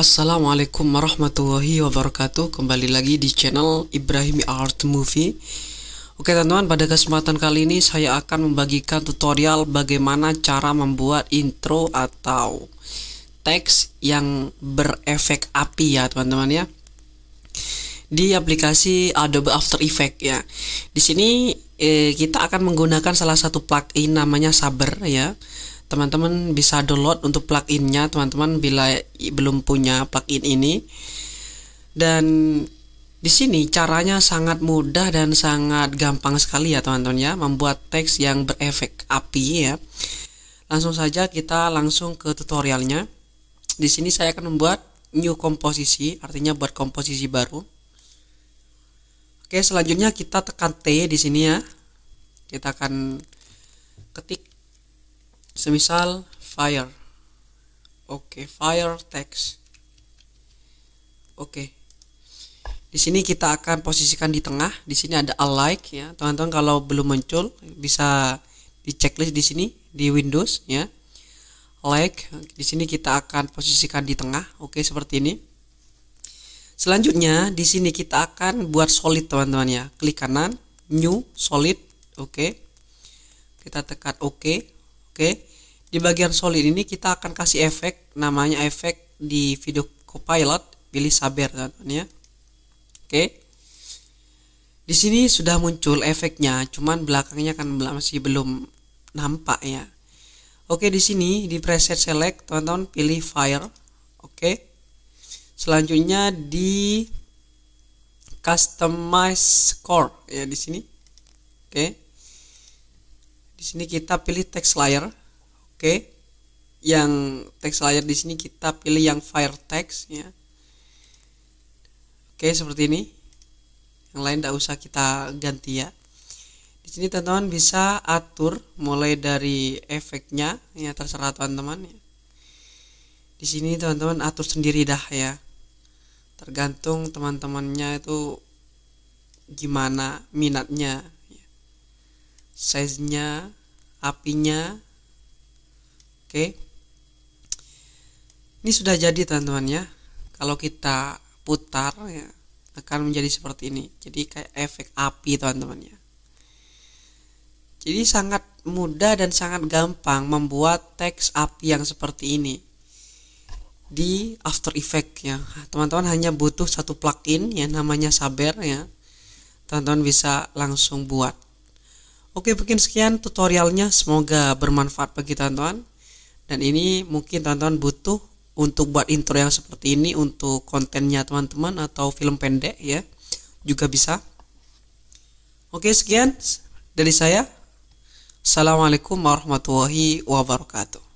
Assalamualaikum warahmatullahi wabarakatuh Kembali lagi di channel Ibrahim Art Movie Oke teman-teman pada kesempatan kali ini saya akan membagikan tutorial bagaimana cara membuat intro atau teks yang berefek api ya teman-teman ya di aplikasi Adobe After Effects ya. Di sini eh, kita akan menggunakan salah satu plugin namanya Saber ya teman-teman bisa download untuk pluginnya teman-teman bila belum punya plugin ini dan di sini caranya sangat mudah dan sangat gampang sekali ya teman-teman ya membuat teks yang berefek api ya langsung saja kita langsung ke tutorialnya di sini saya akan membuat new komposisi artinya buat komposisi baru oke selanjutnya kita tekan T di sini ya kita akan ketik semisal fire oke okay, fire text oke okay. di sini kita akan posisikan di tengah di sini ada alike ya teman-teman kalau belum muncul bisa di checklist di sini di Windows ya like di sini kita akan posisikan di tengah oke okay, seperti ini selanjutnya di sini kita akan buat solid teman-teman ya klik kanan new solid oke okay. kita tekan oke okay. oke okay di bagian solid ini kita akan kasih efek, namanya efek di video Copilot, pilih Saber teman-teman ya. Oke. Di sini sudah muncul efeknya, cuman belakangnya kan masih belum nampak ya. Oke, di sini di preset select teman-teman pilih fire. Oke. Selanjutnya di customize score ya di sini. Oke. Di sini kita pilih text layer okay. yang teks layar di sini kita pilih yang fire text ya oke okay, seperti ini yang lain tidak usah kita ganti ya di sini teman-teman bisa atur mulai dari efeknya ya terserah teman-teman ya. di sini teman-teman atur sendiri dah ya tergantung teman-temannya itu gimana minatnya ya. size nya apinya Oke. Ini sudah jadi teman-teman ya. Kalau kita putar ya akan menjadi seperti ini. Jadi kayak efek api teman-teman ya. Jadi sangat mudah dan sangat gampang membuat teks api yang seperti ini di After Effect ya. Teman-teman hanya butuh satu plugin ya namanya Saber ya. Teman-teman bisa langsung buat. Oke, mungkin sekian tutorialnya. Semoga bermanfaat bagi teman-teman dan ini mungkin teman-teman butuh untuk buat intro yang seperti ini untuk kontennya teman-teman atau film pendek ya juga bisa oke sekian dari saya assalamualaikum warahmatullahi wabarakatuh